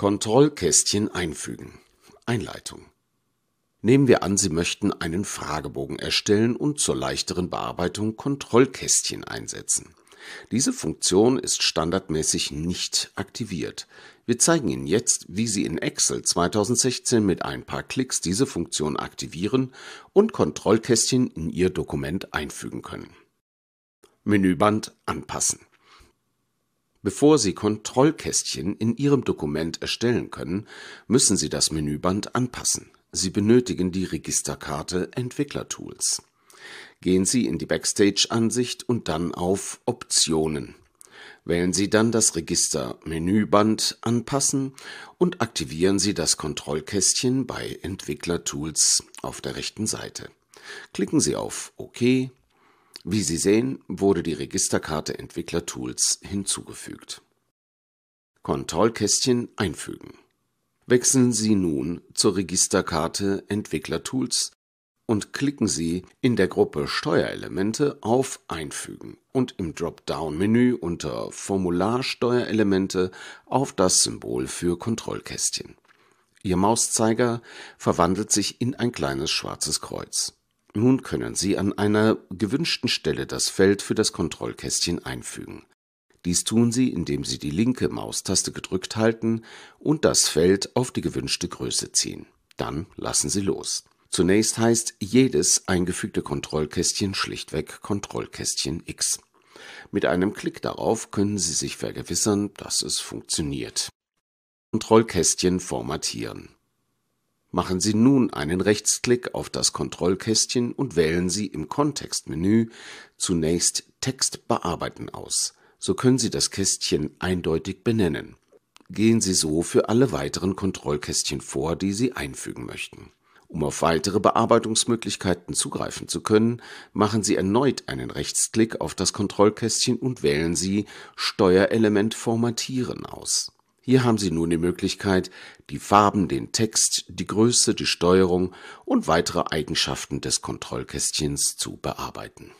Kontrollkästchen einfügen. Einleitung. Nehmen wir an, Sie möchten einen Fragebogen erstellen und zur leichteren Bearbeitung Kontrollkästchen einsetzen. Diese Funktion ist standardmäßig nicht aktiviert. Wir zeigen Ihnen jetzt, wie Sie in Excel 2016 mit ein paar Klicks diese Funktion aktivieren und Kontrollkästchen in Ihr Dokument einfügen können. Menüband anpassen. Bevor Sie Kontrollkästchen in Ihrem Dokument erstellen können, müssen Sie das Menüband anpassen. Sie benötigen die Registerkarte Entwicklertools. Gehen Sie in die Backstage-Ansicht und dann auf Optionen. Wählen Sie dann das Register Menüband Anpassen und aktivieren Sie das Kontrollkästchen bei Entwicklertools auf der rechten Seite. Klicken Sie auf OK wie Sie sehen, wurde die Registerkarte Entwicklertools hinzugefügt. Kontrollkästchen einfügen. Wechseln Sie nun zur Registerkarte Entwicklertools und klicken Sie in der Gruppe Steuerelemente auf Einfügen und im Dropdown-Menü unter Formular Steuerelemente auf das Symbol für Kontrollkästchen. Ihr Mauszeiger verwandelt sich in ein kleines schwarzes Kreuz nun können Sie an einer gewünschten Stelle das Feld für das Kontrollkästchen einfügen. Dies tun Sie, indem Sie die linke Maustaste gedrückt halten und das Feld auf die gewünschte Größe ziehen. Dann lassen Sie los. Zunächst heißt jedes eingefügte Kontrollkästchen schlichtweg Kontrollkästchen X. Mit einem Klick darauf können Sie sich vergewissern, dass es funktioniert. Kontrollkästchen formatieren Machen Sie nun einen Rechtsklick auf das Kontrollkästchen und wählen Sie im Kontextmenü zunächst Text bearbeiten aus. So können Sie das Kästchen eindeutig benennen. Gehen Sie so für alle weiteren Kontrollkästchen vor, die Sie einfügen möchten. Um auf weitere Bearbeitungsmöglichkeiten zugreifen zu können, machen Sie erneut einen Rechtsklick auf das Kontrollkästchen und wählen Sie Steuerelement Formatieren aus hier haben Sie nun die Möglichkeit, die Farben, den Text, die Größe, die Steuerung und weitere Eigenschaften des Kontrollkästchens zu bearbeiten